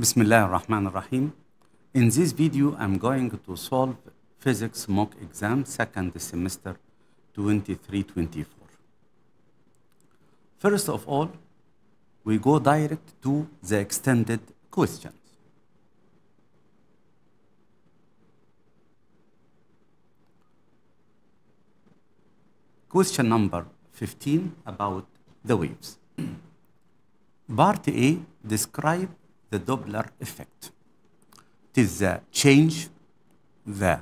Bismillah ar-Rahman ar-Rahim. In this video, I'm going to solve physics mock exam second semester 23-24. First of all, we go direct to the extended questions. Question number 15 about the waves. Part A, describe the Doppler effect. It is the change, the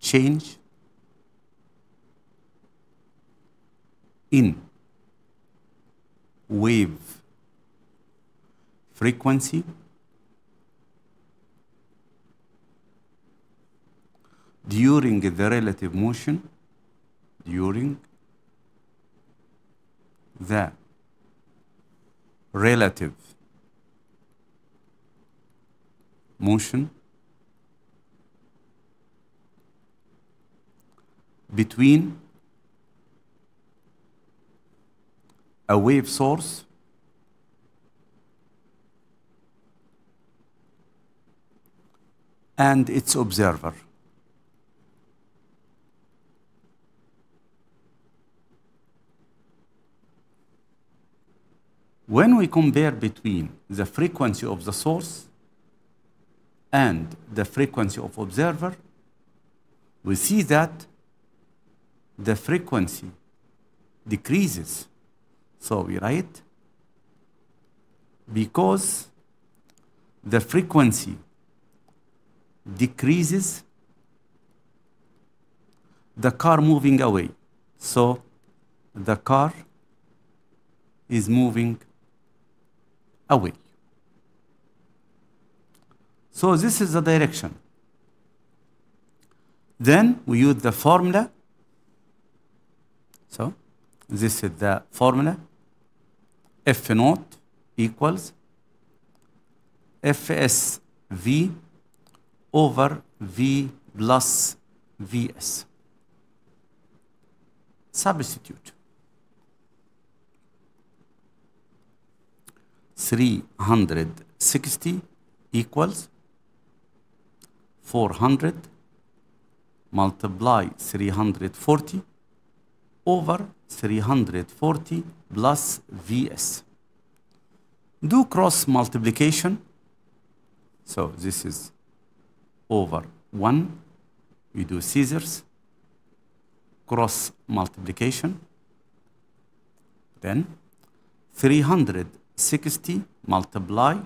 change in wave frequency during the relative motion during the relative motion between a wave source and its observer. When we compare between the frequency of the source and the frequency of observer, we see that the frequency decreases. So we write, because the frequency decreases, the car moving away. So the car is moving away. So this is the direction. Then we use the formula. So this is the formula. F naught equals FSV over V plus Vs. Substitute. 360 equals 400 multiply 340 over 340 plus Vs. Do cross multiplication. So this is over 1. We do scissors, cross multiplication. Then 360 multiply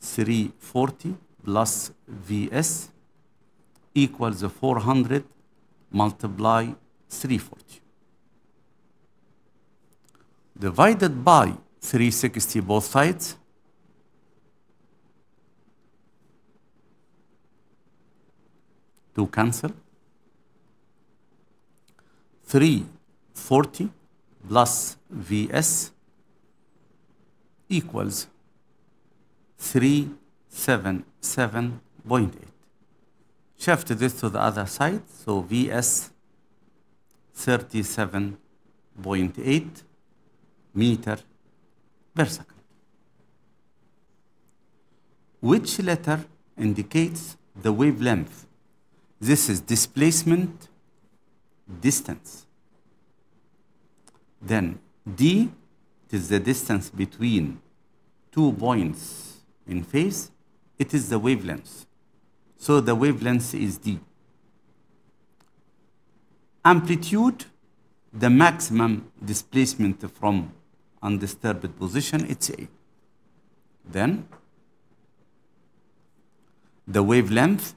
340 plus Vs equals 400 multiply 340. Divided by 360 both sides, to cancel. 340 plus Vs equals 3 77.8. Shift this to the other side, so Vs 37.8 meter per second. Which letter indicates the wavelength? This is displacement distance. Then D is the distance between two points in phase it is the wavelength. So the wavelength is D. Amplitude, the maximum displacement from undisturbed position, it's A. Then the wavelength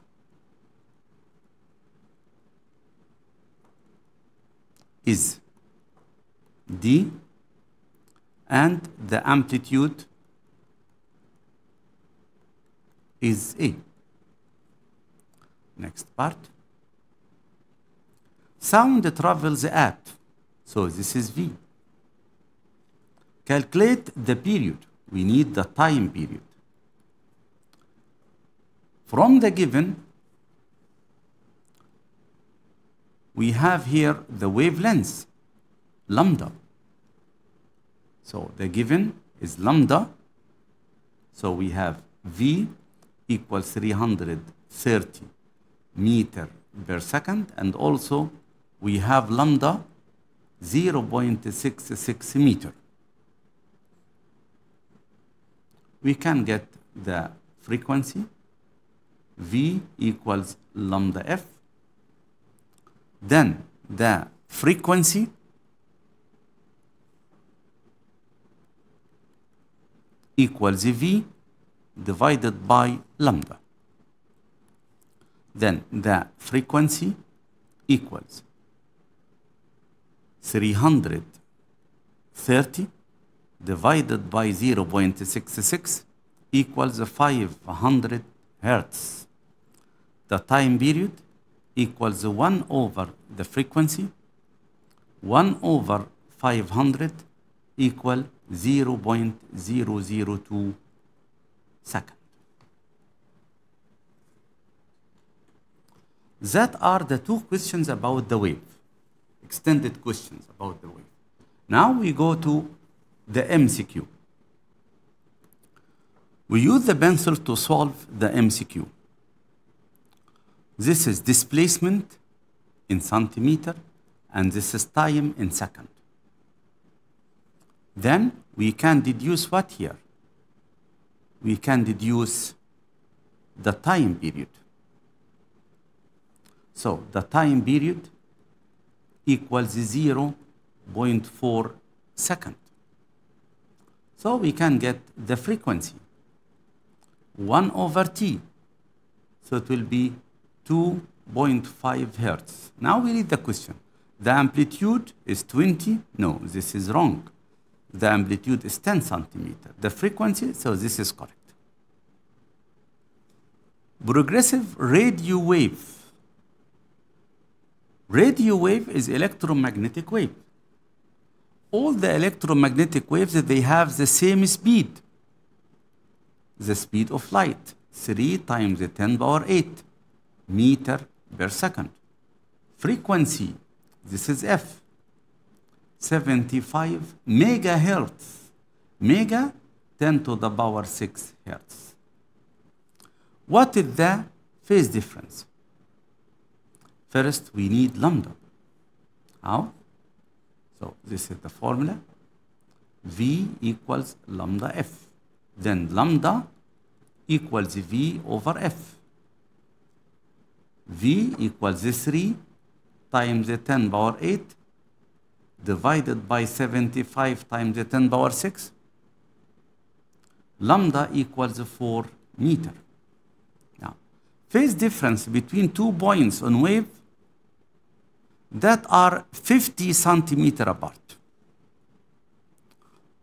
is D and the amplitude is A. Next part. Sound travels at, so this is V. Calculate the period, we need the time period. From the given, we have here the wavelength, lambda. So the given is lambda, so we have V equals 330 meter per second and also we have lambda 0.66 meter. We can get the frequency V equals lambda F. Then the frequency equals V divided by lambda. Then the frequency equals 330 divided by 0.66 equals 500 hertz. The time period equals 1 over the frequency 1 over 500 equal 0.002 second. That are the two questions about the wave, extended questions about the wave. Now we go to the MCQ. We use the pencil to solve the MCQ. This is displacement in centimeter, and this is time in second. Then we can deduce what here? we can deduce the time period. So the time period equals 0 0.4 second. So we can get the frequency 1 over t. So it will be 2.5 hertz. Now we read the question. The amplitude is 20. No, this is wrong the amplitude is 10 centimeter. The frequency, so this is correct. Progressive radio wave. Radio wave is electromagnetic wave. All the electromagnetic waves, they have the same speed. The speed of light, 3 times the 10 power 8 meter per second. Frequency, this is F 75 megahertz. Mega 10 to the power 6 hertz. What is the phase difference? First, we need lambda. How? So this is the formula. V equals lambda F. Then lambda equals V over F. V equals 3 times the 10 power 8 divided by 75 times the 10 power 6, lambda equals 4 meter. Now, phase difference between two points on wave that are 50 centimeter apart.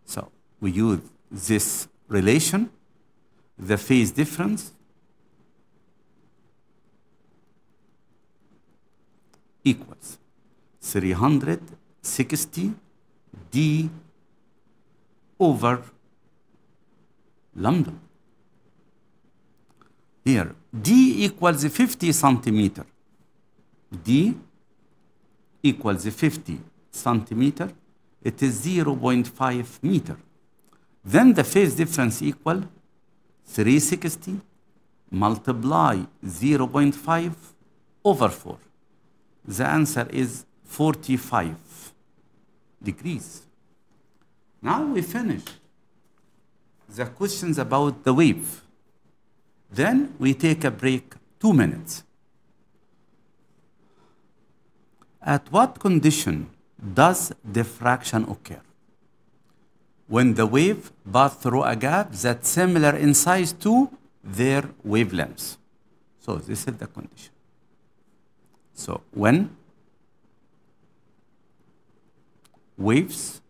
So we use this relation, the phase difference equals 300 60 d over lambda. Here, d equals 50 centimeter. d equals 50 centimeter. It is 0 0.5 meter. Then the phase difference equal 360 multiply 0 0.5 over 4. The answer is 45 degrees. Now we finish the questions about the wave. Then we take a break, two minutes. At what condition does diffraction occur? When the wave passes through a gap that's similar in size to their wavelengths. So this is the condition. So when waves,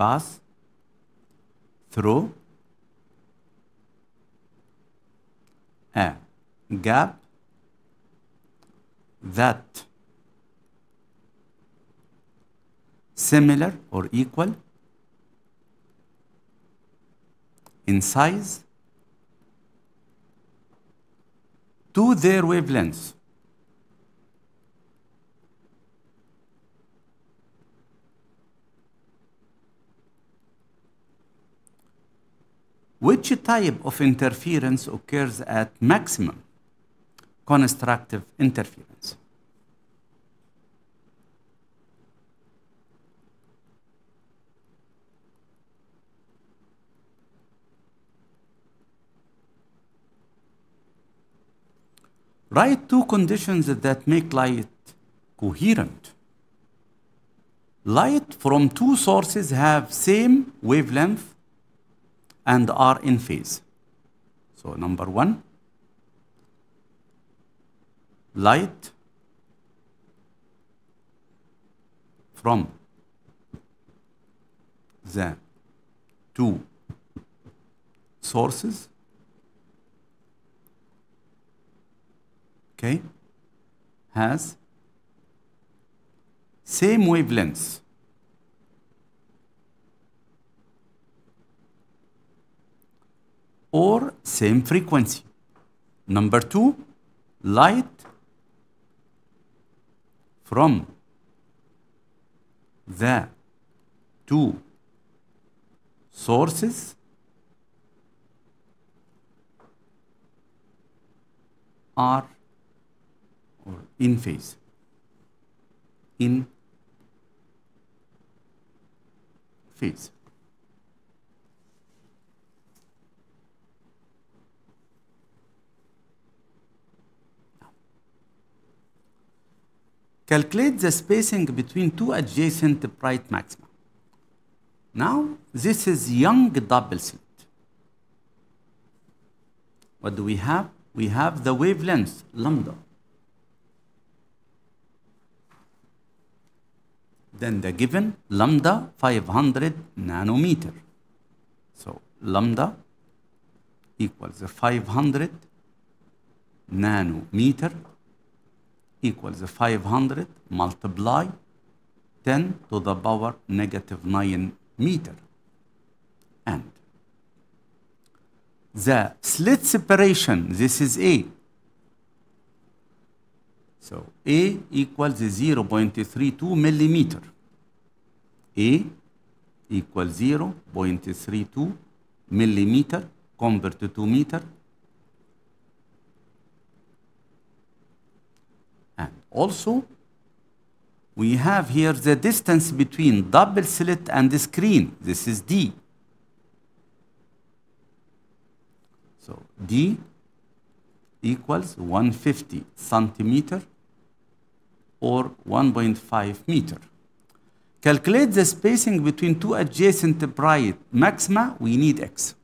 bus, through, a gap, that, similar or equal, in size, to their wavelengths. Which type of interference occurs at maximum? Constructive interference. Write two conditions that make light coherent. Light from two sources have same wavelength and are in phase. So number one, light from the two sources okay has same wavelengths or same frequency. Number two, light from the two sources are or in phase in phase Calculate the spacing between two adjacent bright maxima. Now, this is Young double slit. What do we have? We have the wavelength, lambda. Then the given lambda 500 nanometer. So lambda equals 500 nanometer equals 500 multiply 10 to the power negative 9 meter. And the slit separation, this is A. So A equals 0.32 millimeter. A equals 0.32 millimeter Convert to meter Also, we have here the distance between double slit and the screen. This is D. So D equals 150 centimeter or 1.5 meter. Calculate the spacing between two adjacent bright maxima. We need x.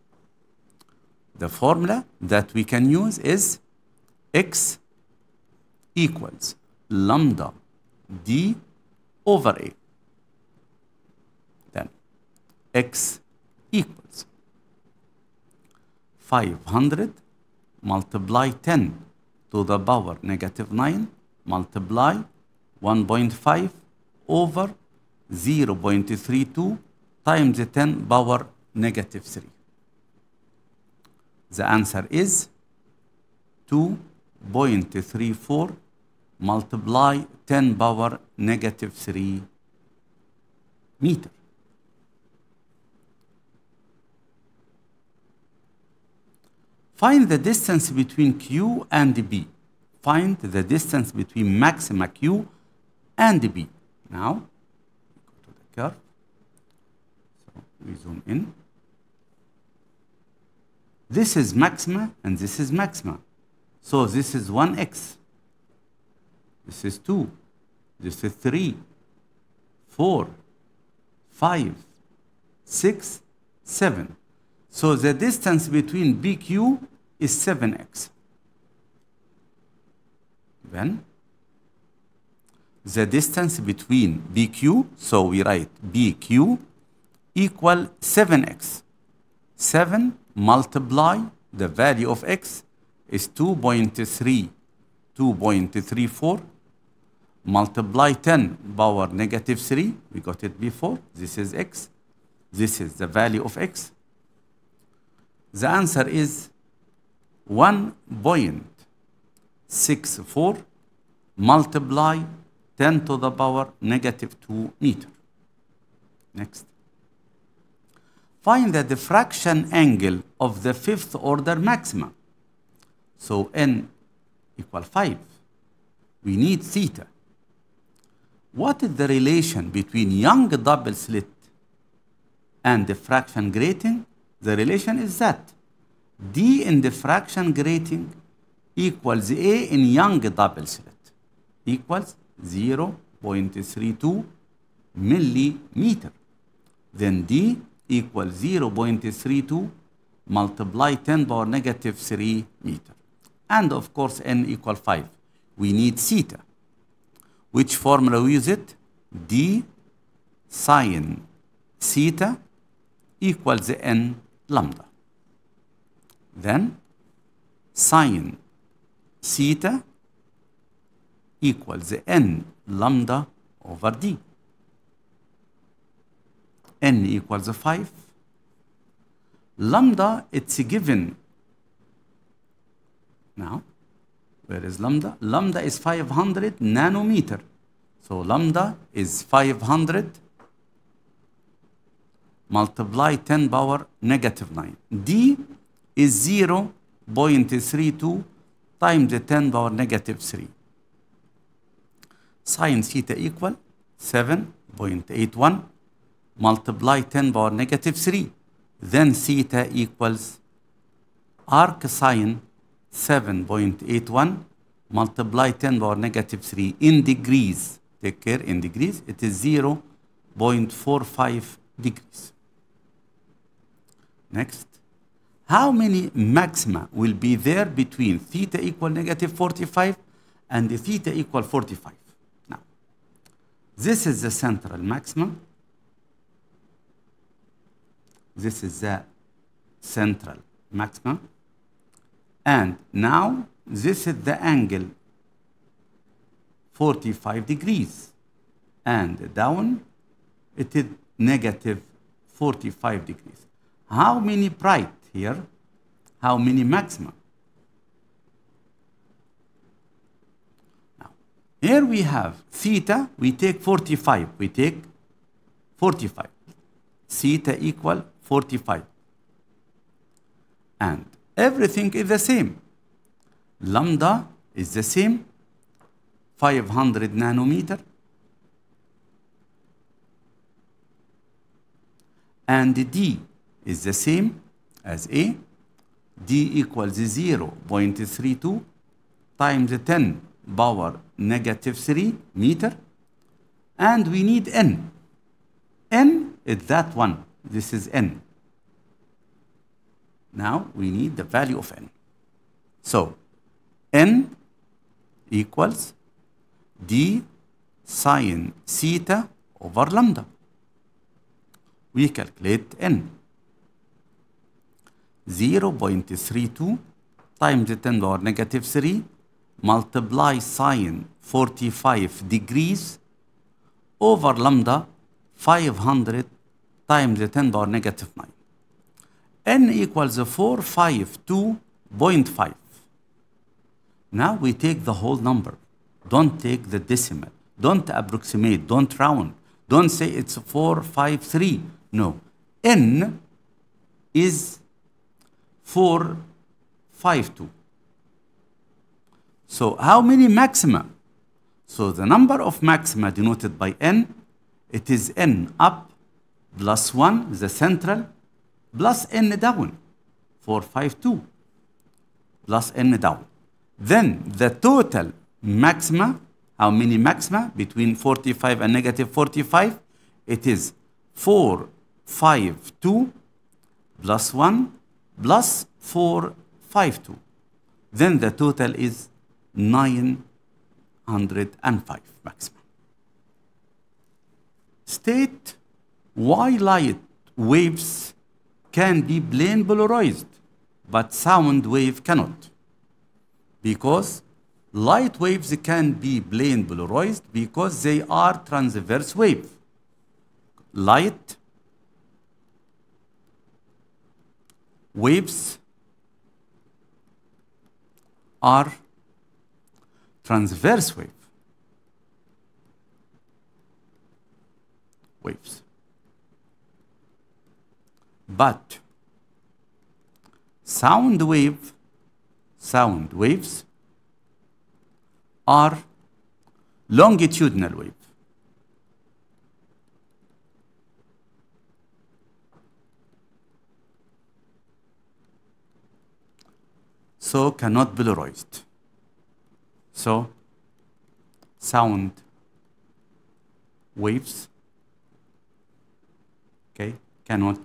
The formula that we can use is x equals lambda d over A. Then x equals 500 multiply 10 to the power negative 9 multiply 1.5 over 0.32 times 10 power negative 3. The answer is 2.34 multiply 10 power negative 3 meter. Find the distance between Q and B. Find the distance between maxima Q and B. Now, go to the curve. So we zoom in. This is maxima and this is maxima. So this is 1x. This is 2. This is 3. 4. 5. 6. 7. So the distance between BQ is 7x. Then the distance between BQ, so we write BQ equal 7x. 7 multiply the value of x is 2.3, 2.34 multiply 10 power negative 3, we got it before, this is x, this is the value of x. The answer is 1.64 multiply 10 to the power negative 2 meter. Next. Find the diffraction angle of the fifth order maximum. So n equal 5. We need theta what is the relation between young double slit and diffraction grating? The relation is that D in diffraction grating equals A in young double slit equals 0.32 millimeter. Then D equals 0.32 multiply 10 power negative 3 meter. And of course, N equal 5. We need theta which formula we use it? d sine theta equals n lambda. Then sine theta equals n lambda over d. n equals 5. Lambda, it's given now where is lambda? Lambda is 500 nanometer. So lambda is 500 multiply 10 power negative 9. D is 0 0.32 times the 10 power negative 3. Sine theta equal 7.81 multiply 10 power negative 3. Then theta equals arc sine 7.81 multiply 10 power negative 3 in degrees. Take care in degrees. It is 0 0.45 degrees. Next. How many maxima will be there between theta equal negative 45 and theta equal 45? Now, this is the central maxima. This is the central maxima. And now this is the angle 45 degrees and down it is negative 45 degrees. How many bright here? How many maxima? Now, here we have theta, we take 45, we take 45. Theta equal 45. And Everything is the same. Lambda is the same, 500 nanometer. And D is the same as A. D equals 0 0.32 times 10 power negative 3 meter. And we need N. N is that one. This is N. Now we need the value of n. So n equals d sine theta over lambda. We calculate n. 0.32 times 10 power negative 3 multiply sine 45 degrees over lambda 500 times 10 power negative 9 n equals 452.5. Now we take the whole number. Don't take the decimal. Don't approximate. Don't round. Don't say it's 453. No. n is 452. So how many maxima? So the number of maxima denoted by n, it is n up plus 1, the central, plus n down four five two. 5, 2 plus n down. Then the total maxima, how many maxima between 45 and negative 45? It is 4, 5, 2 plus 1 plus 4, 5, 2. Then the total is 905 maxima. State why light waves can be plain polarized, but sound wave cannot. Because light waves can be plain polarized because they are transverse wave. Light waves are transverse wave waves. But sound wave, sound waves are longitudinal wave. So cannot polarized. So sound waves okay, cannot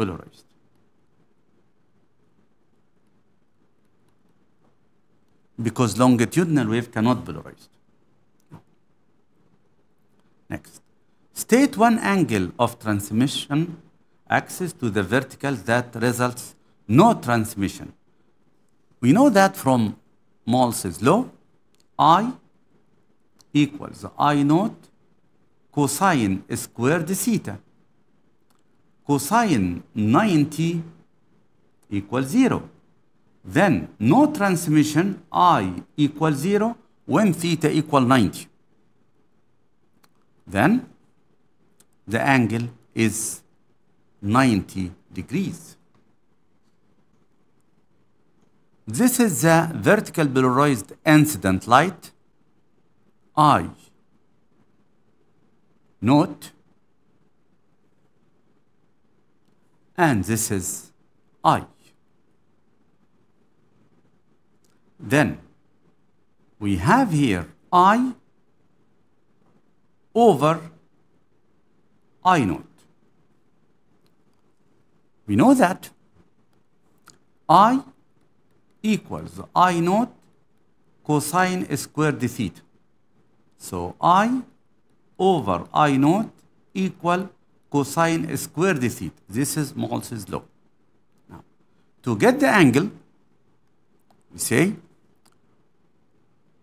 valorized. Because longitudinal wave cannot valorized. Next. State one angle of transmission axis to the vertical that results no transmission. We know that from Moll's law, I equals I naught cosine squared theta cosine 90 equals 0. Then no transmission I equals 0 when theta equal 90. Then the angle is 90 degrees. This is the vertical polarized incident light I. Note and this is I. Then we have here I over I naught. We know that I equals I naught cosine squared theta. So I over I naught equal cosine square theta. This is Maltz's law. Now, to get the angle, we say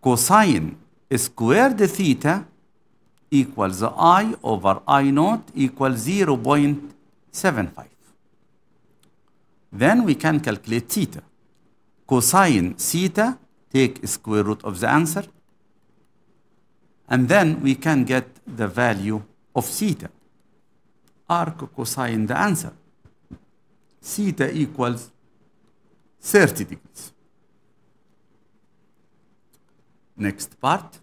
cosine square the theta equals i over i naught equals 0 0.75. Then we can calculate theta. Cosine theta, take square root of the answer, and then we can get the value of theta arc cosine the answer. Theta equals 30 degrees. Next part.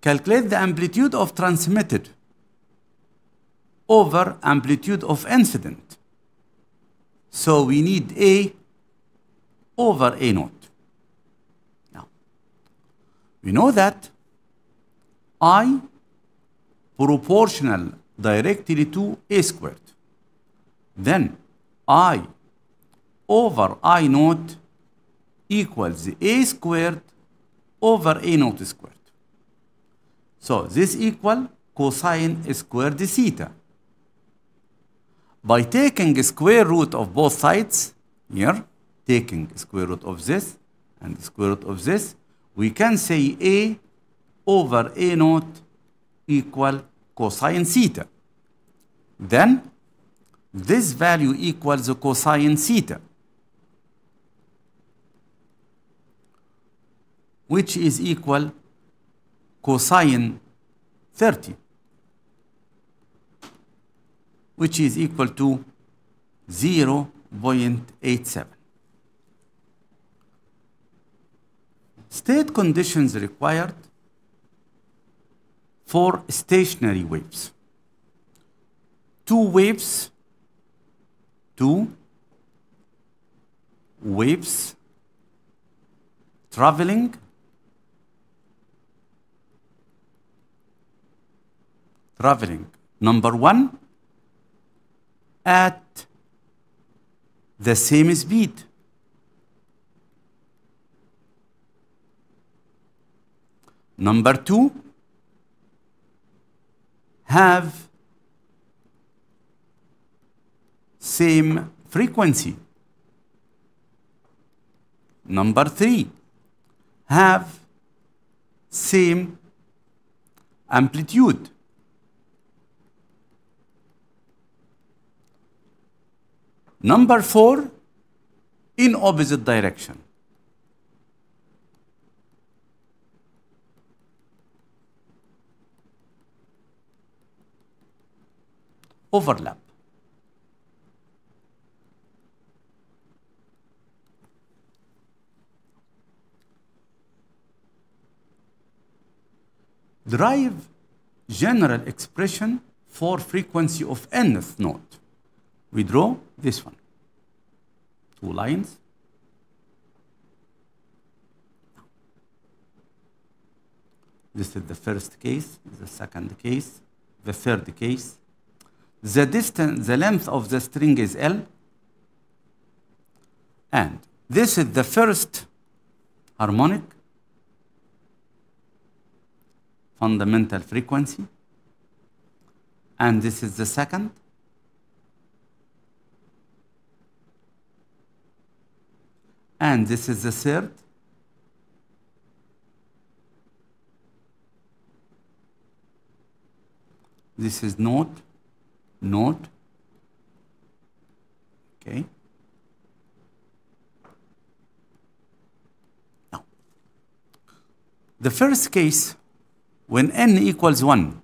Calculate the amplitude of transmitted over amplitude of incident. So we need A over A naught. Now, we know that I proportional directly to a squared. Then I over I naught equals a squared over a naught squared. So this equal cosine squared theta. By taking square root of both sides here, taking square root of this and square root of this, we can say a over a naught equal cosine theta. Then this value equals the cosine theta, which is equal cosine 30, which is equal to 0 0.87. State conditions required for stationary waves. Two waves, two waves traveling traveling number one at the same speed number two have same frequency. Number three, have same amplitude. Number four, in opposite direction. overlap. Derive general expression for frequency of nth node. We draw this one. Two lines. This is the first case, the second case, the third case, the distance, the length of the string is L. And this is the first harmonic fundamental frequency. And this is the second. And this is the third. This is note node okay now the first case when n equals 1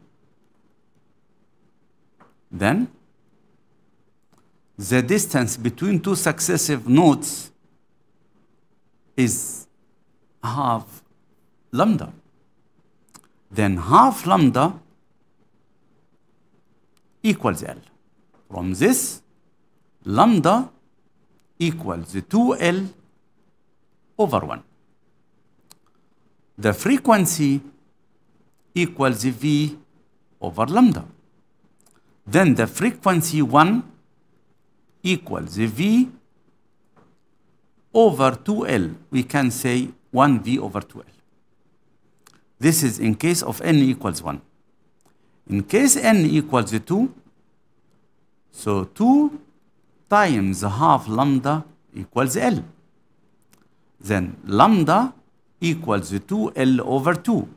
then the distance between two successive nodes is half lambda then half lambda equals L. From this, lambda equals 2L over 1. The frequency equals V over lambda. Then the frequency 1 equals V over 2L. We can say 1V over 2L. This is in case of N equals 1. In case n equals 2, so 2 times half lambda equals L. Then lambda equals 2L over 2.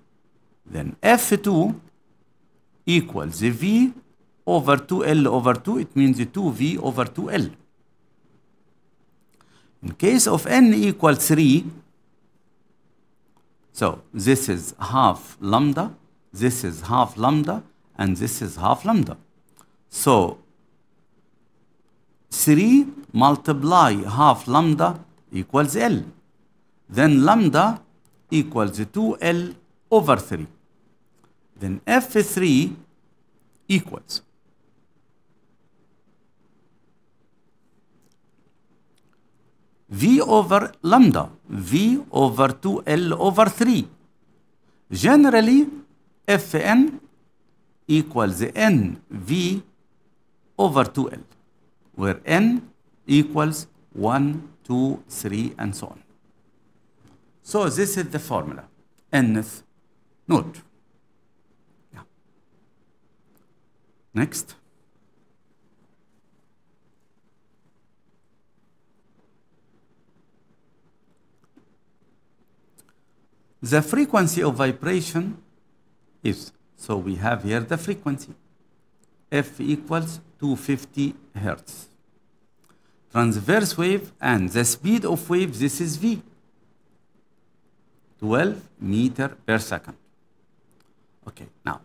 Then F2 equals V over 2L over 2. It means 2V over 2L. In case of n equals 3, so this is half lambda, this is half lambda, and this is half lambda. So 3 multiply half lambda equals L. Then lambda equals 2L over 3. Then F3 equals. V over lambda, V over 2L over 3. Generally, Fn equals NV over 2L, where N equals 1, 2, 3, and so on. So this is the formula, nth node. Yeah. Next. The frequency of vibration is so we have here the frequency. F equals 250 hertz. Transverse wave and the speed of wave, this is V. 12 meter per second. Okay, now,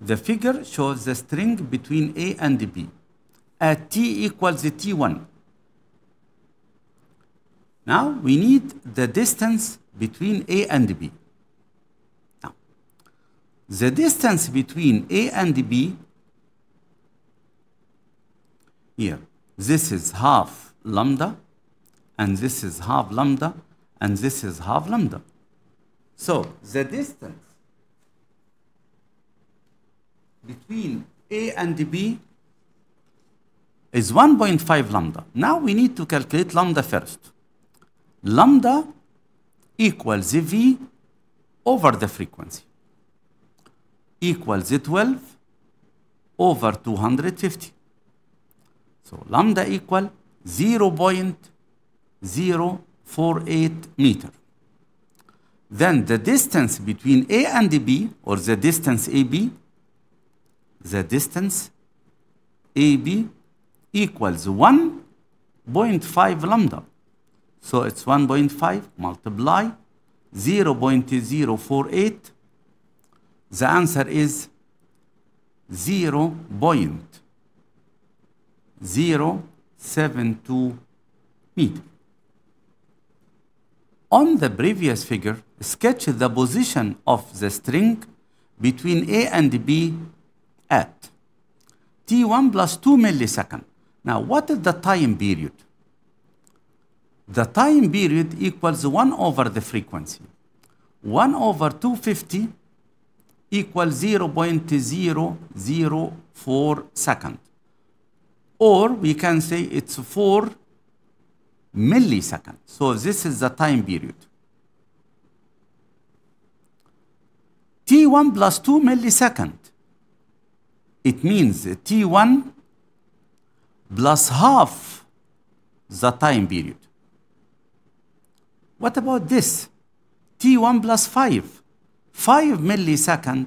the figure shows the string between A and B at T equals T1. Now, we need the distance between A and B the distance between A and B here, this is half lambda, and this is half lambda, and this is half lambda. So the distance between A and B is 1.5 lambda. Now we need to calculate lambda first. Lambda equals V over the frequency equals 12 over 250. So lambda equal 0 0.048 meter. Then the distance between A and B or the distance AB, the distance AB equals 1.5 lambda. So it's 1.5 multiply 0.048 the answer is 0 0.072 meter. On the previous figure, sketch the position of the string between A and B at T1 plus 2 millisecond. Now, what is the time period? The time period equals 1 over the frequency. 1 over 250 equals 0.004 second. Or we can say it's 4 milliseconds. So this is the time period. T1 plus 2 millisecond. It means T1 plus half the time period. What about this? T1 plus 5. 5 millisecond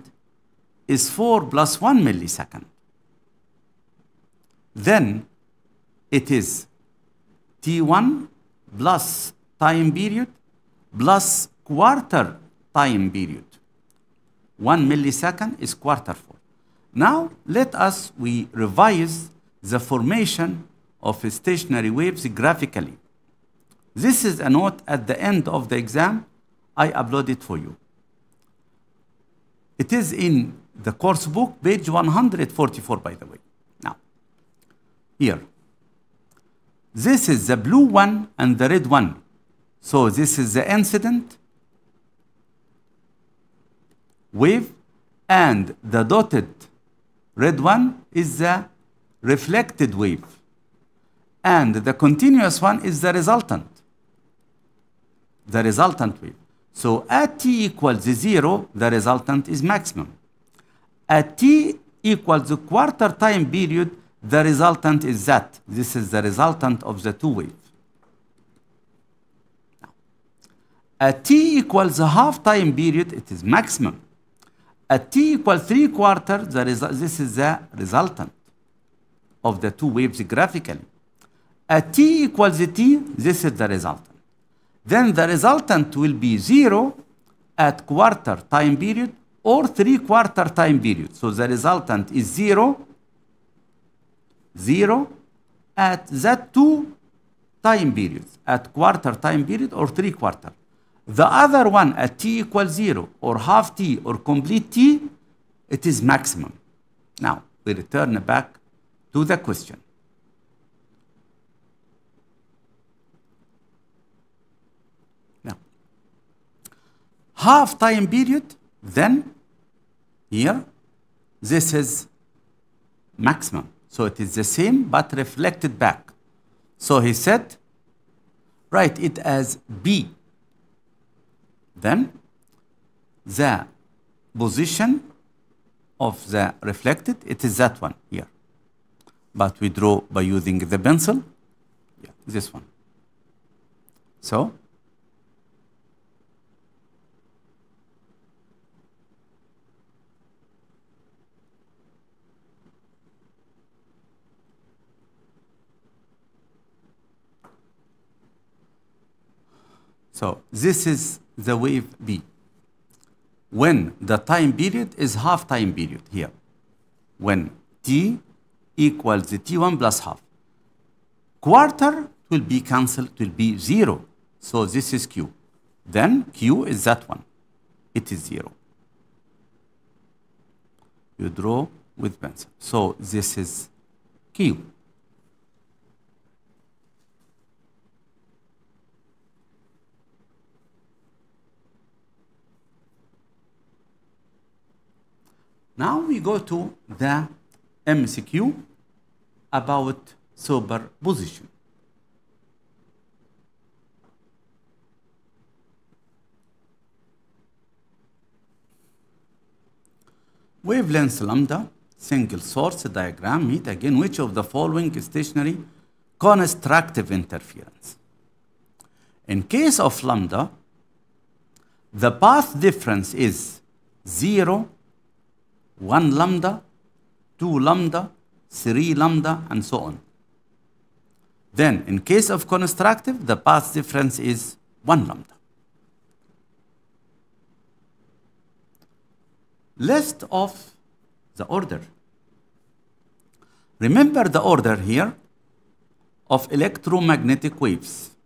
is 4 plus 1 millisecond. Then it is T1 plus time period plus quarter time period. 1 millisecond is quarter 4. Now let us we revise the formation of stationary waves graphically. This is a note at the end of the exam. I upload it for you. It is in the course book, page 144, by the way. Now, here. This is the blue one and the red one. So this is the incident wave and the dotted red one is the reflected wave and the continuous one is the resultant the resultant wave so at t equals 0, the resultant is maximum. At t equals the quarter time period, the resultant is that. This is the resultant of the two wave. At t equals the half time period, it is maximum. At t equals 3 quarter, the this is the resultant of the two waves graphically. At t equals t, this is the resultant then the resultant will be zero at quarter time period or three quarter time period. So the resultant is zero, zero at that two time periods, at quarter time period or three quarter. The other one at t equals zero or half t or complete t, it is maximum. Now we return back to the question. half time period, then here this is maximum. So it is the same but reflected back. So he said, write it as B. Then the position of the reflected, it is that one here. But we draw by using the pencil, yeah, this one. So So this is the wave B. When the time period is half time period here. When T equals the T1 plus half. Quarter will be cancelled, will be zero. So this is Q. Then Q is that one. It is zero. You draw with pencil. So this is Q. Now we go to the MCQ about superposition. Wavelength lambda, single source diagram, meet again which of the following stationary constructive interference. In case of lambda, the path difference is 0 1 lambda, 2 lambda, 3 lambda, and so on. Then, in case of constructive, the path difference is 1 lambda. List of the order. Remember the order here of electromagnetic waves.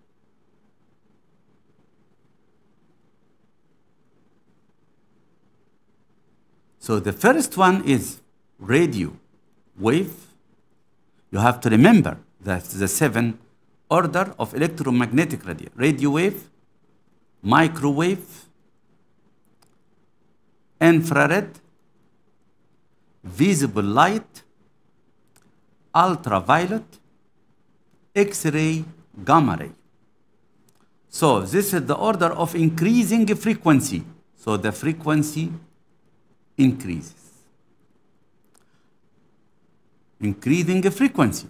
So the first one is radio wave. You have to remember that the seven order of electromagnetic radio, radio wave, microwave, infrared, visible light, ultraviolet, X-ray, gamma ray. So this is the order of increasing frequency. So the frequency increases. Increasing frequency.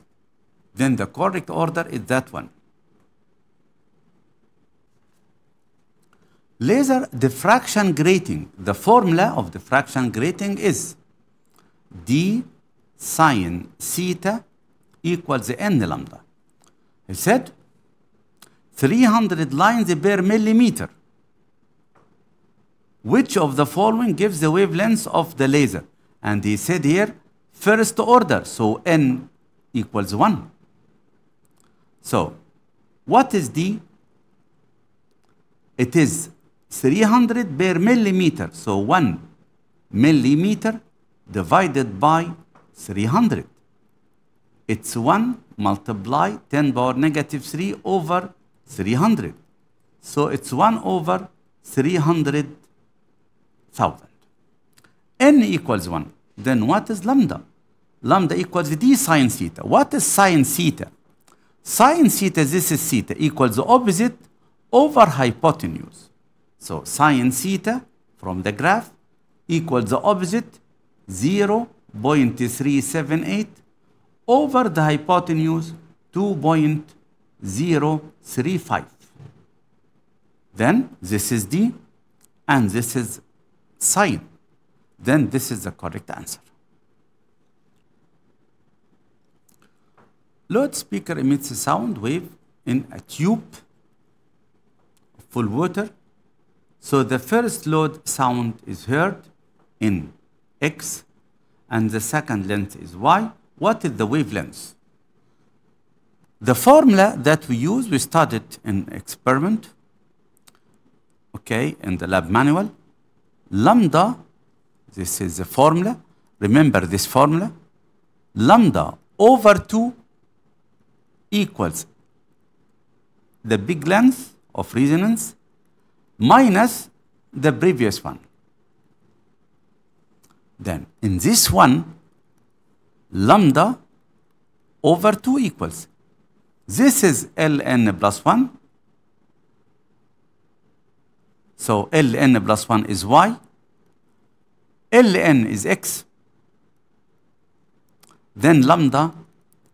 Then the correct order is that one. Laser diffraction grating. The formula of diffraction grating is d sine theta equals n lambda. He said 300 lines per millimeter which of the following gives the wavelength of the laser? And he said here, first order. So n equals 1. So what is d? It is 300 per millimeter. So 1 millimeter divided by 300. It's 1 multiplied 10 power negative 3 over 300. So it's 1 over 300 1000. n equals 1. Then what is lambda? Lambda equals d sine theta. What is sine theta? Sine theta, this is theta, equals the opposite over hypotenuse. So sine theta from the graph equals the opposite 0 0.378 over the hypotenuse 2.035. Then this is D and this is side, then this is the correct answer. Loudspeaker emits a sound wave in a tube full water. So the first load sound is heard in X and the second length is Y. What is the wavelength? The formula that we use, we studied in experiment, okay, in the lab manual lambda, this is the formula, remember this formula, lambda over 2 equals the big length of resonance minus the previous one. Then in this one, lambda over 2 equals. This is ln plus 1 so ln plus 1 is y. ln is x. Then lambda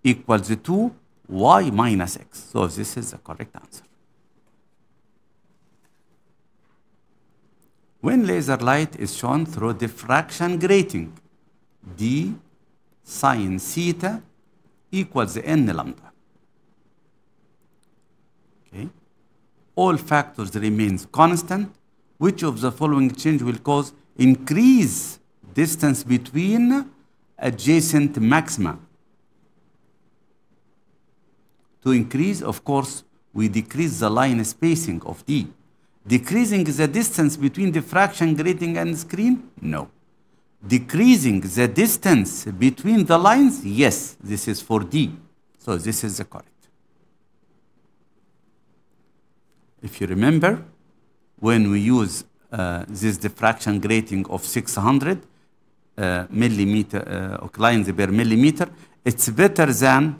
equals 2 y minus x. So this is the correct answer. When laser light is shown through diffraction grating, d sine theta equals n lambda. Okay. All factors remains constant which of the following change will cause increase distance between adjacent maxima? To increase, of course, we decrease the line spacing of D. Decreasing the distance between diffraction grating and screen? No. Decreasing the distance between the lines? Yes, this is for D. So this is the correct. If you remember, when we use uh, this diffraction grating of 600 uh, millimeter uh, lines per millimeter, it's better than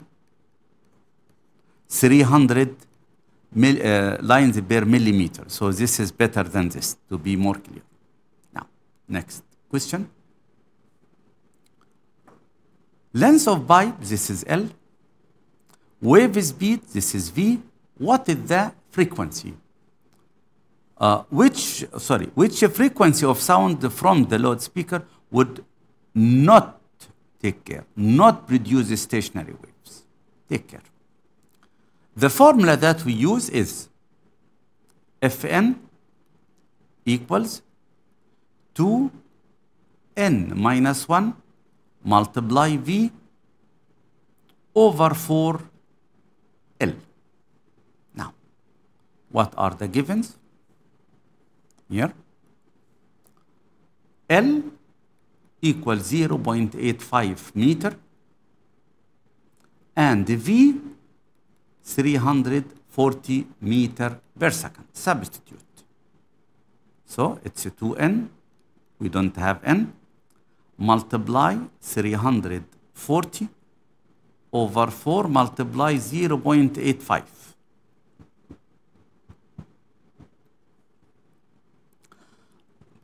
300 mil, uh, lines per millimeter. So this is better than this, to be more clear. Now, next question. Length of pipe, this is L. Wave speed, this is V. What is the frequency? uh, which, sorry, which frequency of sound from the loudspeaker would not take care, not produce stationary waves. Take care. The formula that we use is Fn equals 2n minus 1 multiply V over 4L. Now, what are the givens? here L equals 0 0.85 meter and V 340 meter per second substitute. So it's a 2n, we don't have n, multiply 340 over 4 multiply 0 0.85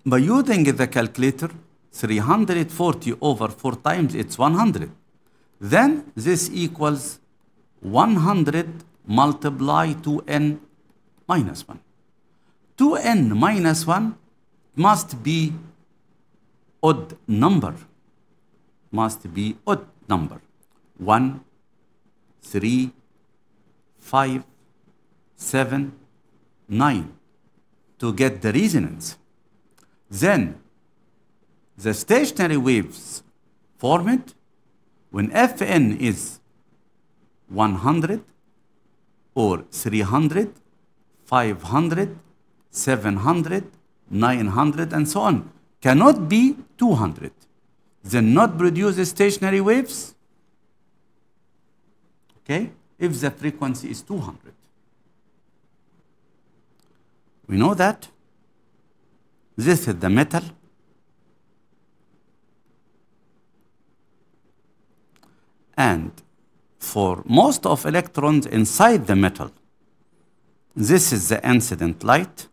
By using the calculator, 340 over 4 times, it's 100. Then this equals 100 multiply 2n minus 1. 2n minus 1 must be odd number. Must be odd number. 1, 3, 5, 7, 9 to get the resonance. Then, the stationary waves formed when Fn is 100 or 300, 500, 700, 900, and so on. Cannot be 200. Then not produce stationary waves. Okay? If the frequency is 200. We know that. This is the metal. And for most of electrons inside the metal, this is the incident light.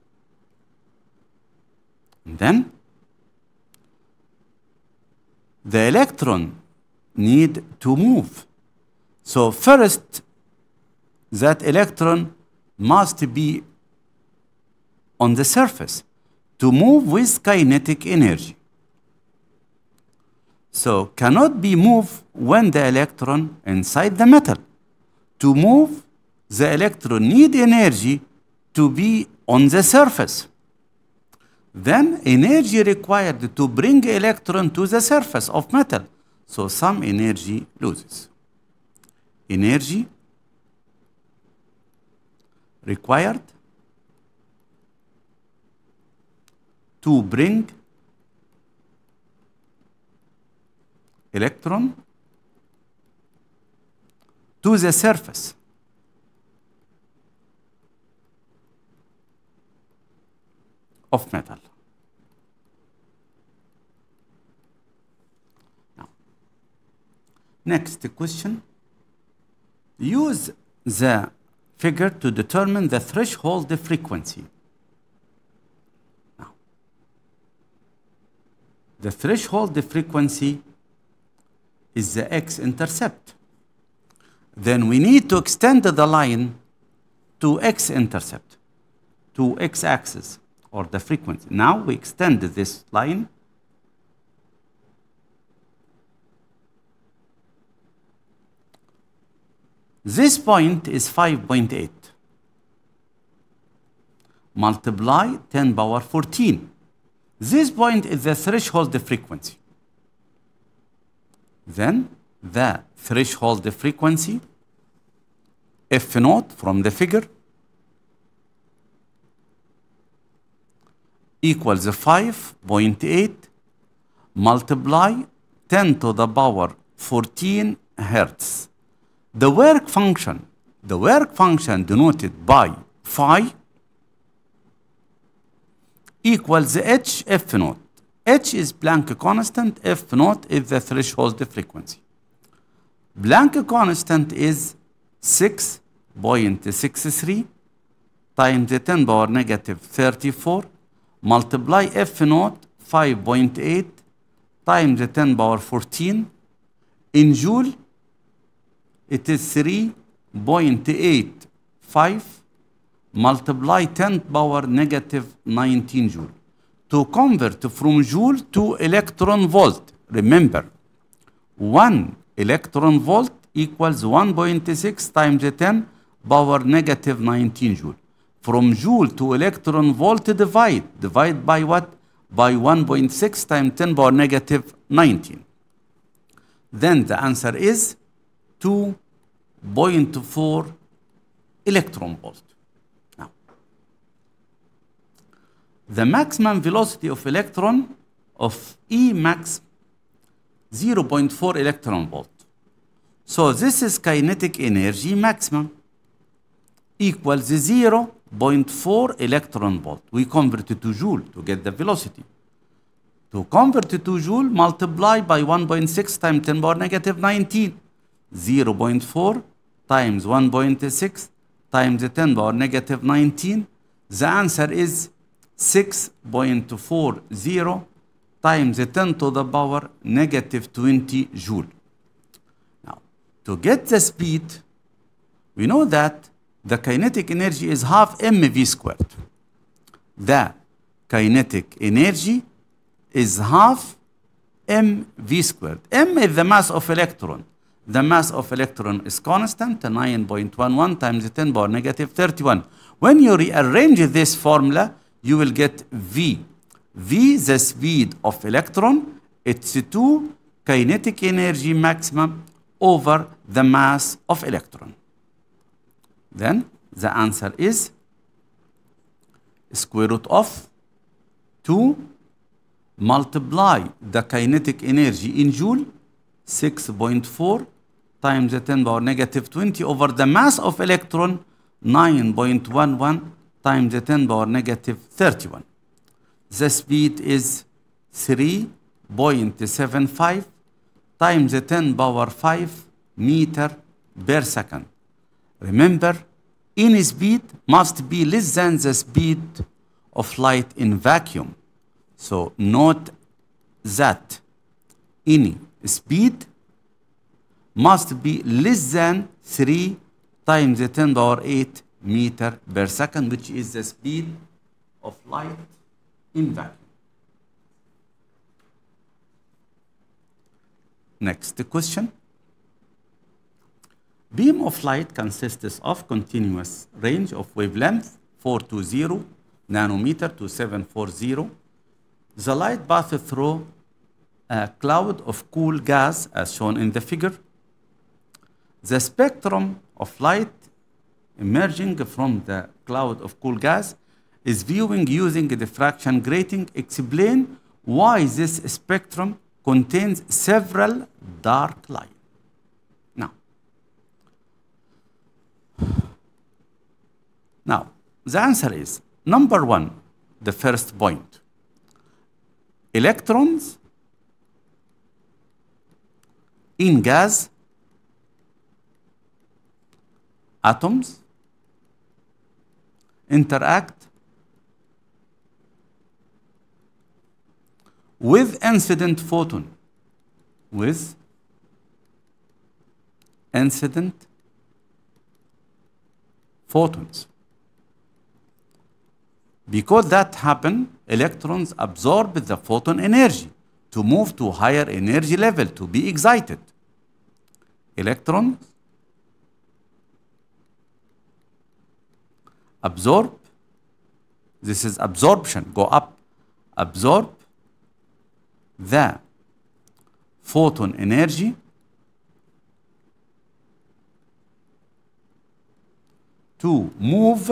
And then the electron need to move. So first, that electron must be on the surface to move with kinetic energy. So cannot be moved when the electron inside the metal. To move, the electron need energy to be on the surface. Then energy required to bring electron to the surface of metal. So some energy loses. Energy required to bring electron to the surface. of metal. Now, next question. Use the figure to determine the threshold frequency. The threshold frequency is the x-intercept. Then we need to extend the line to x-intercept, to x-axis, or the frequency. Now we extend this line This point is 5.8. Multiply 10 power 14. This point is the threshold frequency. Then the threshold frequency F naught from the figure equals 5.8 multiply 10 to the power 14 hertz. The work function, the work function denoted by phi equals h f naught. h is Planck constant, f naught is the threshold frequency. Planck constant is 6.63 times the 10 power negative 34 multiply f naught 5.8 times the 10 power 14 in joule it is 3.85 multiply 10 power negative 19 joule to convert from joule to electron volt. Remember, 1 electron volt equals 1.6 times 10 power negative 19 joule. From joule to electron volt divide. Divide by what? By 1.6 times 10 power negative 19. Then the answer is 2.4 electron volt. the maximum velocity of electron of E max 0.4 electron volt. So this is kinetic energy maximum equals 0.4 electron volt. We convert it to joule to get the velocity. To convert it to joule, multiply by 1.6 times 10 power negative 19. 0.4 times 1.6 times 10 power negative 19. The answer is 6.40 times 10 to the power negative 20 joule. Now, to get the speed, we know that the kinetic energy is half mv squared. The kinetic energy is half mv squared. m is the mass of electron. The mass of electron is constant, 9.11 times 10 power negative 31. When you rearrange this formula, you will get V. V the speed of electron, it's 2 kinetic energy maximum over the mass of electron. Then the answer is square root of 2 multiply the kinetic energy in joule 6.4 times the 10 power negative 20 over the mass of electron 9.11 times the 10 power negative 31. The speed is 3.75 times the 10 power 5 meter per second. Remember, any speed must be less than the speed of light in vacuum. So note that any speed must be less than 3 times the 10 power 8 meter per second, which is the speed of light in vacuum. Next question. Beam of light consists of continuous range of wavelength 420 nanometer to 740. The light passes through a cloud of cool gas as shown in the figure. The spectrum of light emerging from the cloud of cool gas is viewing using diffraction grating explain why this spectrum contains several dark lines. Now, now the answer is number one, the first point. Electrons in gas atoms interact with incident photon with incident photons because that happen electrons absorb the photon energy to move to higher energy level to be excited electrons absorb. This is absorption, go up, absorb the photon energy to move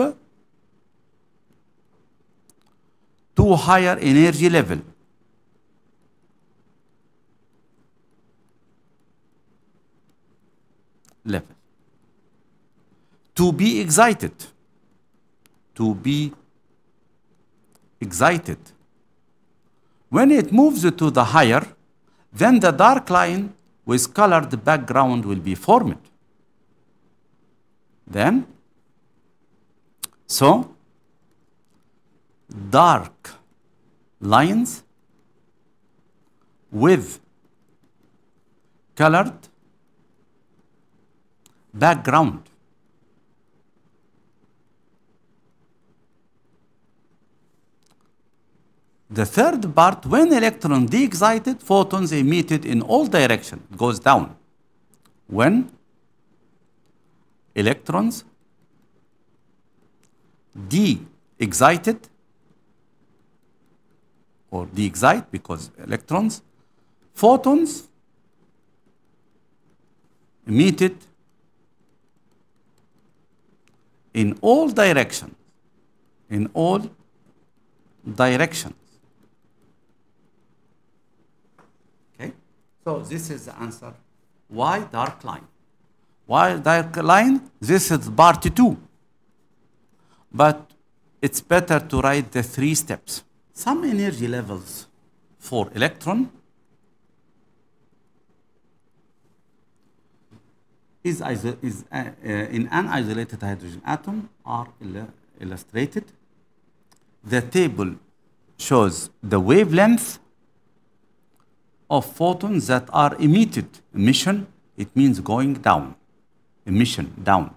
to higher energy level. level to be excited to be excited. When it moves to the higher, then the dark line with colored background will be formed. Then, so dark lines with colored background. The third part, when electron de-excited, photons emitted in all direction, goes down. When electrons de-excited or de-excite because electrons, photons emitted in all direction, in all directions. So this is the answer. Why dark line? Why dark line? This is part two. But it's better to write the three steps. Some energy levels for electron is, is uh, uh, in an isolated hydrogen atom are il illustrated. The table shows the wavelength of photons that are emitted. Emission, it means going down. Emission, down.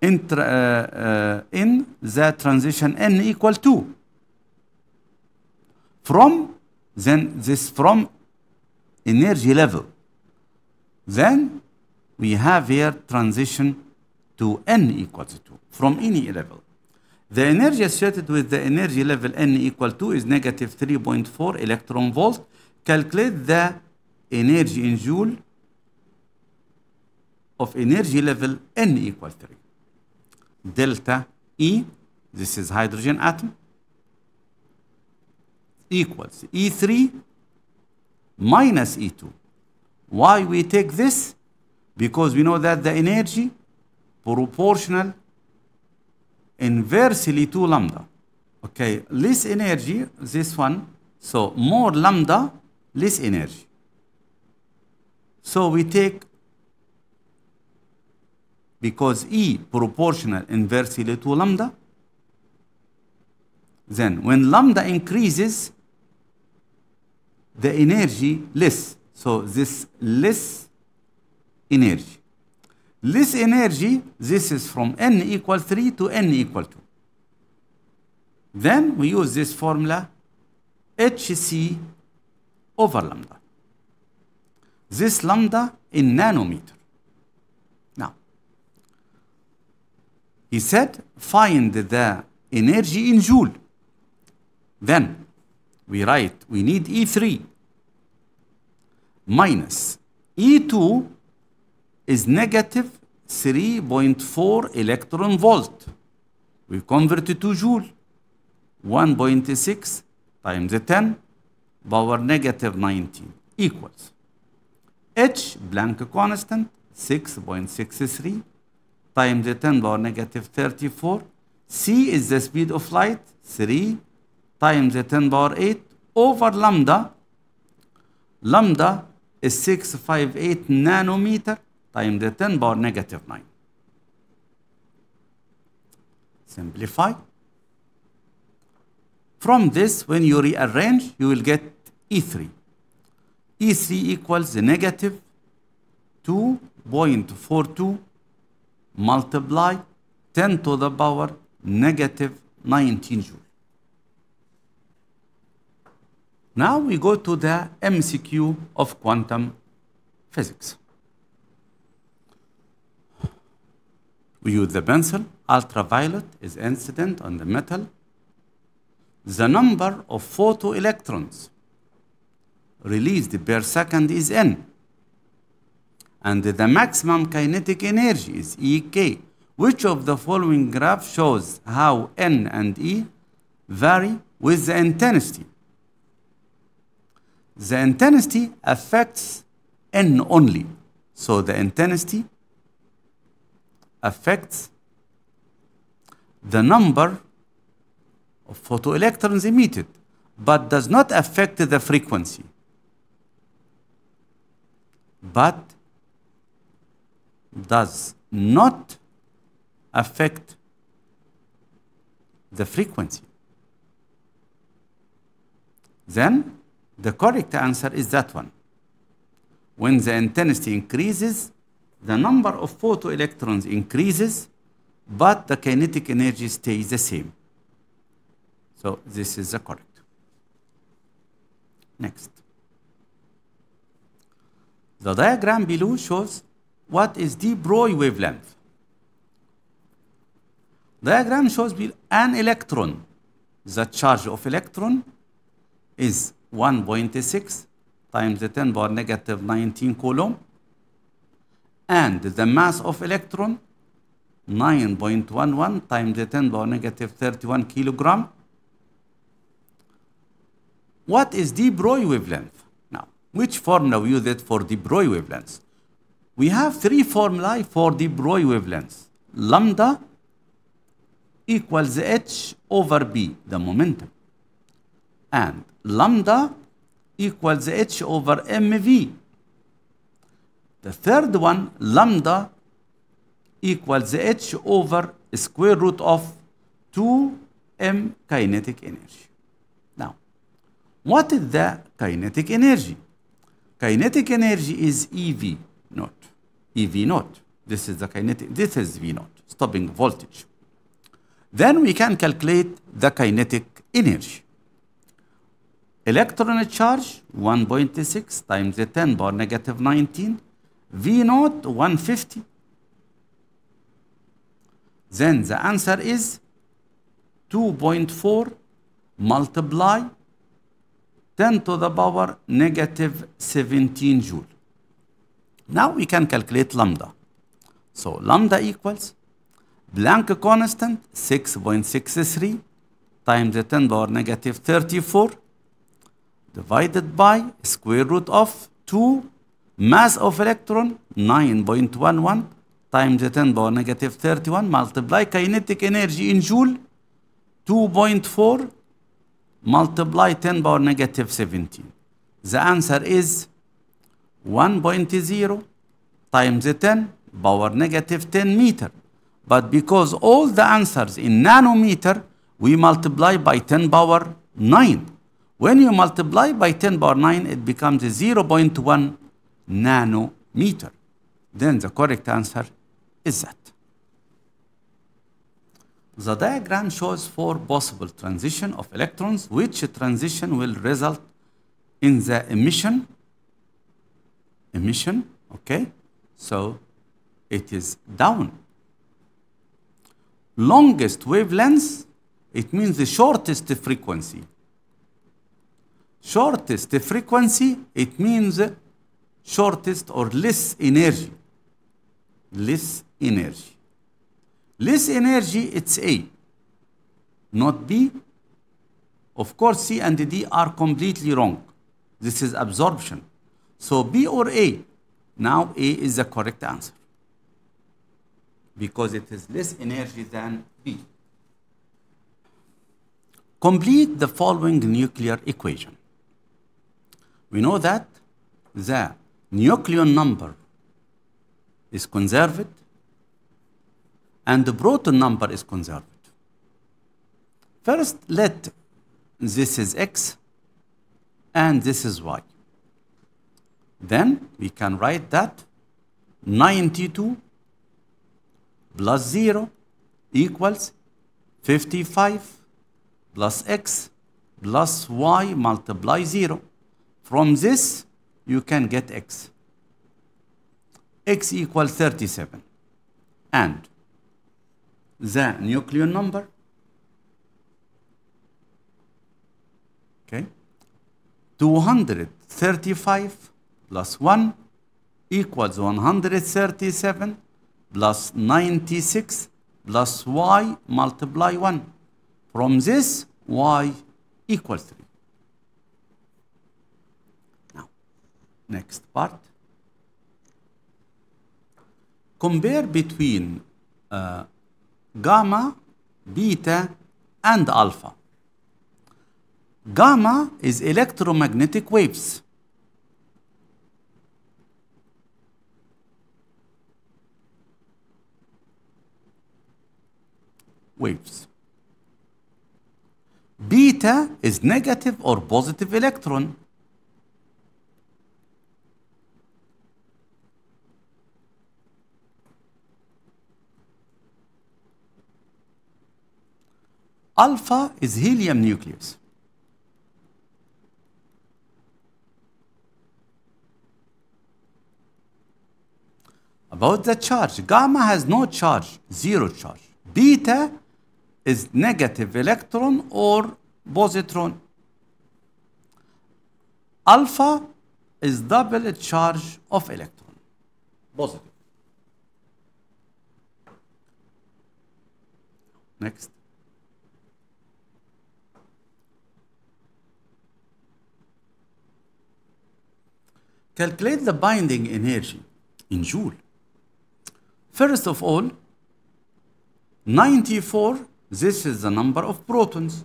In, uh, uh, in the transition n equal to from then this from energy level then we have here transition to n equals to from any level the energy associated with the energy level n equal to is negative 3.4 electron volt calculate the energy in joule of energy level N equal 3. Delta E, this is hydrogen atom, equals E3 minus E2. Why we take this? Because we know that the energy proportional inversely to lambda. Okay, less energy, this one, so more lambda less energy. So we take, because E proportional inversely to lambda, then when lambda increases, the energy less. So this less energy. Less energy, this is from N equal 3 to N equal 2. Then we use this formula HC over lambda. This lambda in nanometer. Now, he said find the energy in joule. Then we write we need E3 minus E2 is negative 3.4 electron volt. We convert it to joule. 1.6 times 10 power negative 19 equals h blank constant 6.63 times the 10 power negative 34 c is the speed of light 3 times the 10 power 8 over lambda lambda is 658 nanometer times the 10 power negative 9 simplify from this, when you rearrange, you will get E3. E3 equals negative 2.42 multiply 10 to the power negative 19 joule. Now we go to the MCQ of quantum physics. We use the pencil. Ultraviolet is incident on the metal the number of photoelectrons released per second is n. And the maximum kinetic energy is Ek. Which of the following graph shows how n and E vary with the intensity? The intensity affects n only. So the intensity affects the number photoelectrons emitted, but does not affect the frequency. But does not affect the frequency. Then the correct answer is that one. When the intensity increases, the number of photoelectrons increases, but the kinetic energy stays the same. So this is the correct. Next. The diagram below shows what is the Broglie wavelength. Diagram shows an electron. The charge of electron is 1.6 times the 10 power negative 19 coulomb and the mass of electron 9.11 times the 10 power negative 31 kilogram what is de Broglie wavelength? Now, which formula we use it for de Broglie wavelengths? We have three formulae for de Broglie wavelengths. Lambda equals h over b, the momentum. And lambda equals h over mv. The third one, lambda equals h over square root of 2m kinetic energy. What is the kinetic energy? Kinetic energy is EV naught. EV naught. This is the kinetic, this is V naught, stopping voltage. Then we can calculate the kinetic energy. Electron charge 1.6 times the 10 bar negative 19, V naught 150. Then the answer is 2.4 multiply 10 to the power negative 17 joule. Now we can calculate lambda. So lambda equals Planck constant 6.63 times the 10 power negative 34 divided by square root of 2 mass of electron 9.11 times the 10 power negative 31 multiply kinetic energy in joule 2.4 multiply 10 power negative 17. The answer is 1.0 times 10 power negative 10 meter. But because all the answers in nanometer, we multiply by 10 power 9. When you multiply by 10 power 9, it becomes 0.1 nanometer. Then the correct answer is that. The diagram shows four possible transition of electrons, which transition will result in the emission, emission, okay? So it is down. Longest wavelength, it means the shortest frequency. Shortest frequency, it means shortest or less energy, less energy less energy, it's A, not B. Of course, C and D are completely wrong. This is absorption. So B or A? Now A is the correct answer because it is less energy than B. Complete the following nuclear equation. We know that the nucleon number is conserved and the Broughton number is conserved. First, let this is x and this is y. Then we can write that 92 plus 0 equals 55 plus x plus y multiply 0. From this, you can get x. x equals 37. And the nuclear number. Okay. 235 plus 1 equals 137 plus 96 plus y multiply 1. From this, y equals 3. Now, next part. Compare between uh, gamma, beta, and alpha. Gamma is electromagnetic waves. Waves. Beta is negative or positive electron. Alpha is helium nucleus. About the charge, gamma has no charge, zero charge. Beta is negative electron or positron. Alpha is double charge of electron, positive. Next. Calculate the binding energy in joule. First of all, 94, this is the number of protons.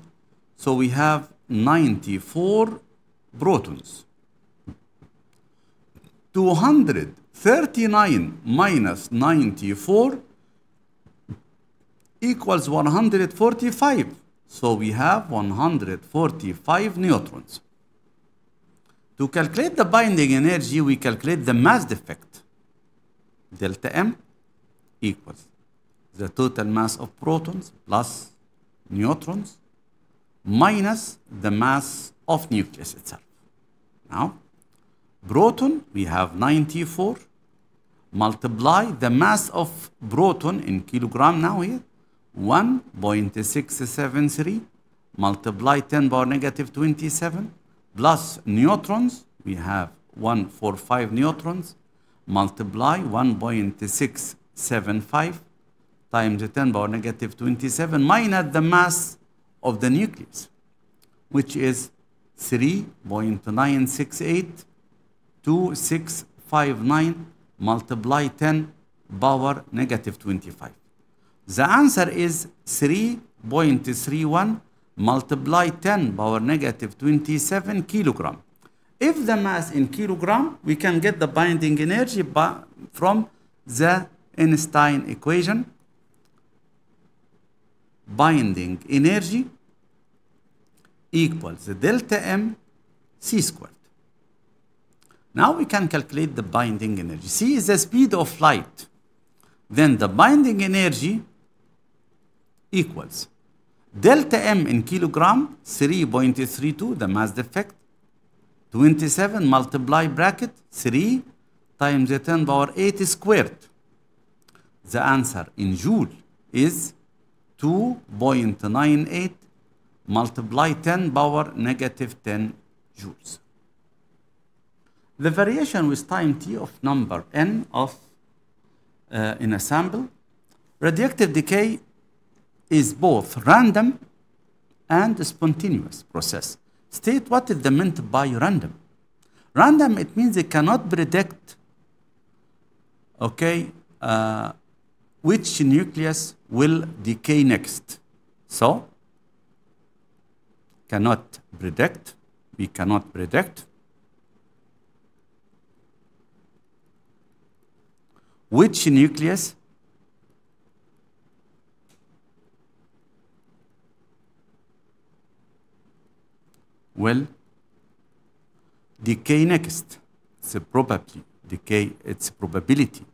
So we have 94 protons. 239 minus 94 equals 145. So we have 145 neutrons. To calculate the binding energy, we calculate the mass defect. Delta M equals the total mass of protons plus neutrons minus the mass of nucleus itself. Now, proton, we have 94. Multiply the mass of proton in kilogram now here, 1.673 multiply 10 power negative 27 plus neutrons, we have 145 neutrons, multiply 1.675 times the 10 power negative 27 minus the mass of the nucleus, which is 3.968 2659 multiply 10 power negative 25. The answer is 3.31 multiply 10 power negative 27 kilogram. If the mass in kilogram, we can get the binding energy from the Einstein equation. Binding energy equals delta m c squared. Now we can calculate the binding energy. c is the speed of light. Then the binding energy equals Delta M in kilogram, 3.32, the mass defect. 27 multiply bracket 3 times the 10 power 8 squared. The answer in joule is 2.98 multiply 10 power negative 10 joules. The variation with time t of number n of uh, in a sample, radioactive decay is both random and spontaneous process. State what is the meant by random. Random, it means they cannot predict, okay, uh, which nucleus will decay next. So, cannot predict, we cannot predict. Which nucleus Well, decay next. It's a probability. decay, it's probability.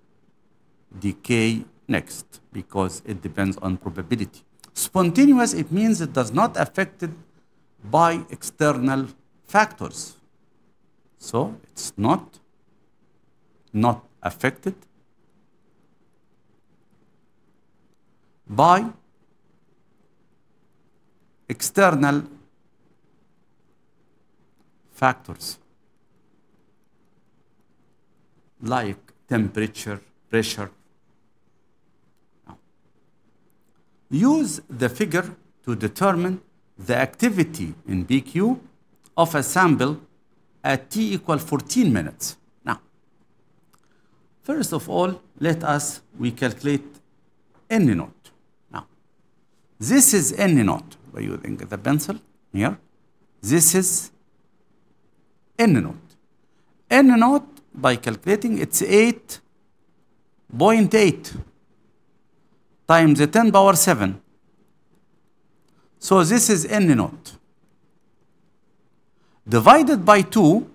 Decay next, because it depends on probability. Spontaneous, it means it does not affected by external factors. So it's not, not affected by external factors like temperature, pressure. use the figure to determine the activity in BQ of a sample at t equal 14 minutes. Now, first of all, let us we calculate n naught. Now, this is n naught by using the pencil here. This is n naught. n naught by calculating it's 8.8 times the 10 power 7. So this is n naught. Divided by 2,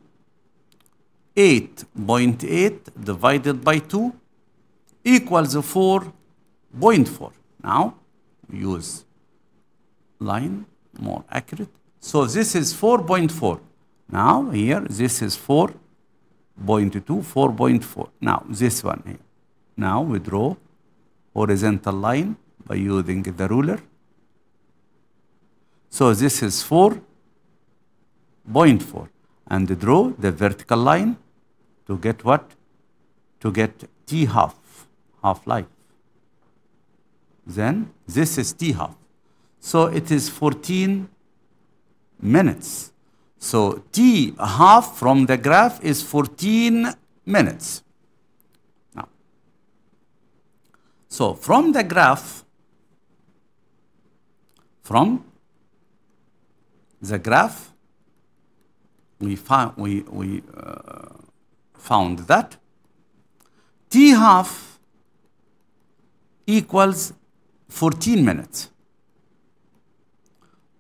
8.8 divided by 2 equals 4.4. Now use line more accurate. So this is 4.4. Now here, this is 4.2, 4.4. Now this one here. Now we draw horizontal line by using the ruler. So this is 4.4 and draw the vertical line to get what? To get T half, half life. Then this is T half. So it is 14 minutes so t half from the graph is 14 minutes. Now, so from the graph, from the graph, we, found, we, we uh, found that t half equals 14 minutes.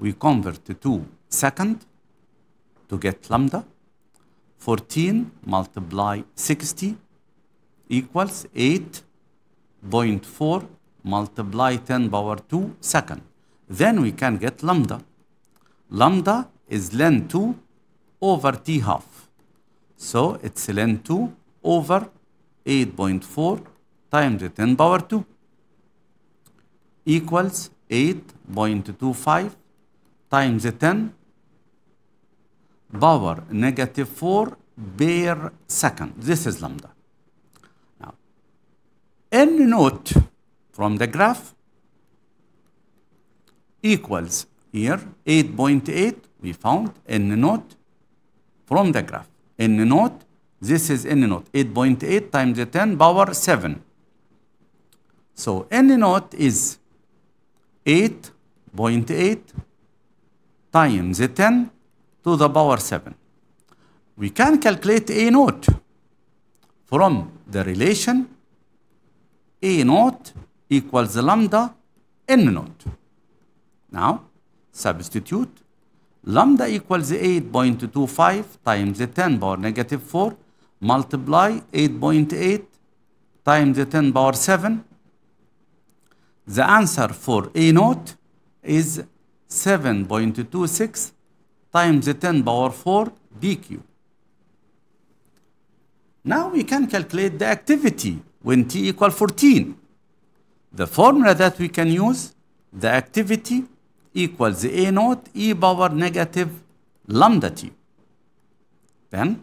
We convert to second to get lambda. 14 multiply 60 equals 8.4 multiply 10 power 2 second. Then we can get lambda. Lambda is len 2 over t half. So it's len 2 over 8.4 times 10 power 2 equals 8.25 times 10 power negative 4 per second. This is lambda. Now, n note from the graph equals here 8.8 .8, we found n note from the graph n note. this is n note. 8.8 .8 times 10 power 7 so n note is 8.8 .8 times 10 to the power 7. We can calculate A naught from the relation A naught equals lambda N naught. Now, substitute lambda equals 8.25 times the 10 power negative 4 multiply 8.8 .8 times the 10 power 7 the answer for A naught is 7.26 times the 10 power 4 dq. Now we can calculate the activity when t equal 14. The formula that we can use, the activity equals A naught e power negative lambda t. Then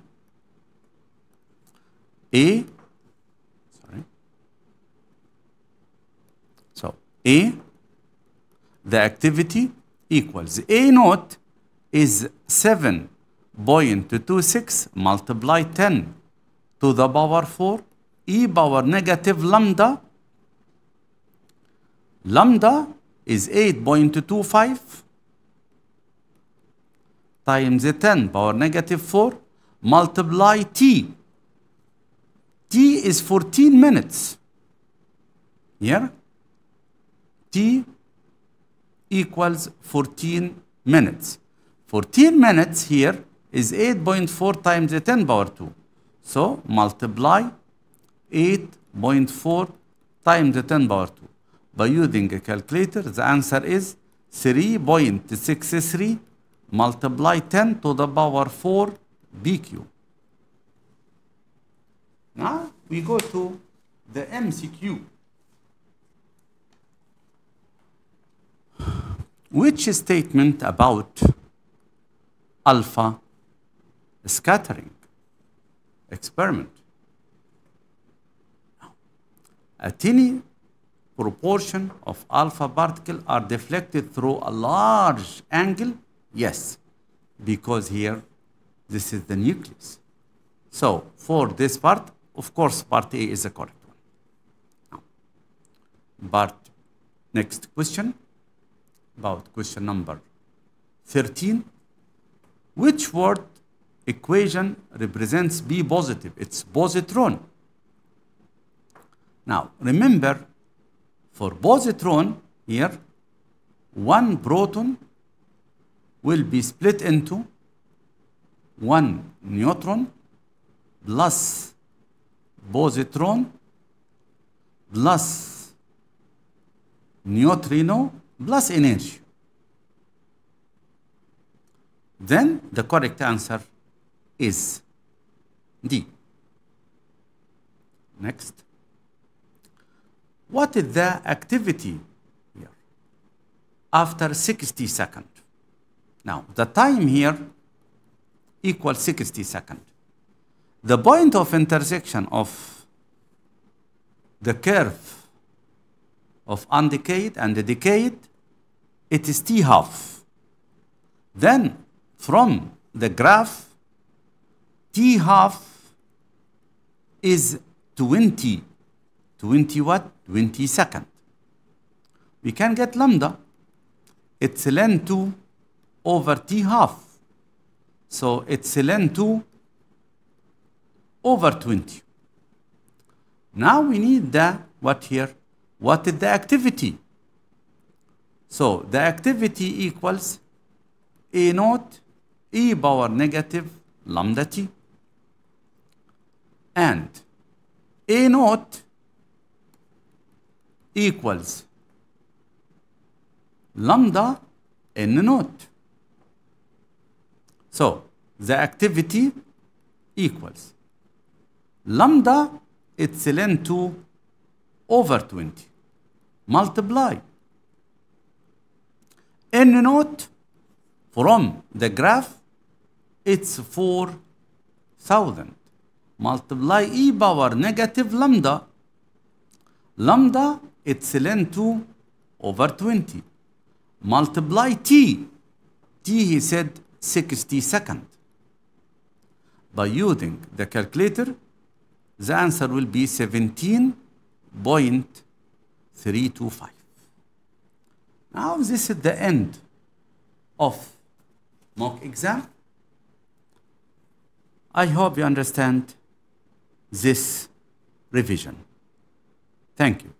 A, sorry, so A, the activity equals A naught is 7.26 multiply 10 to the power 4 e power negative lambda. Lambda is 8.25 times 10 power negative 4 multiply t. t is 14 minutes. Here, t equals 14 minutes. 14 minutes here is 8.4 times the 10 power 2. So multiply 8.4 times the 10 power 2. By using a calculator, the answer is 3.63 multiply 10 to the power 4 BQ. Now we go to the MCQ. Which statement about alpha scattering experiment. a tiny proportion of alpha particles are deflected through a large angle? Yes, because here this is the nucleus. So for this part, of course, part A is the correct one. Now, part next question about question number 13. Which word equation represents B positive? It's positron. Now, remember, for positron here, one proton will be split into one neutron plus positron plus neutrino plus energy then the correct answer is D. Next. What is the activity here after 60 seconds? Now, the time here equals 60 seconds. The point of intersection of the curve of undecayed and the decayed, it is T half. Then from the graph, T half is 20, 20 what? 20 second. We can get lambda. It's ln 2 over T half. So it's ln 2 over 20. Now we need the, what here? What is the activity? So the activity equals A naught e power negative lambda t and a naught equals lambda n naught. So the activity equals lambda it's ln 2 over 20 multiply n naught from the graph it's 4000. Multiply e power negative lambda. Lambda, it's ln 2 over 20. Multiply t. T, he said, 60 second. By using the calculator, the answer will be 17.325. Now this is the end of mock exam. I hope you understand this revision. Thank you.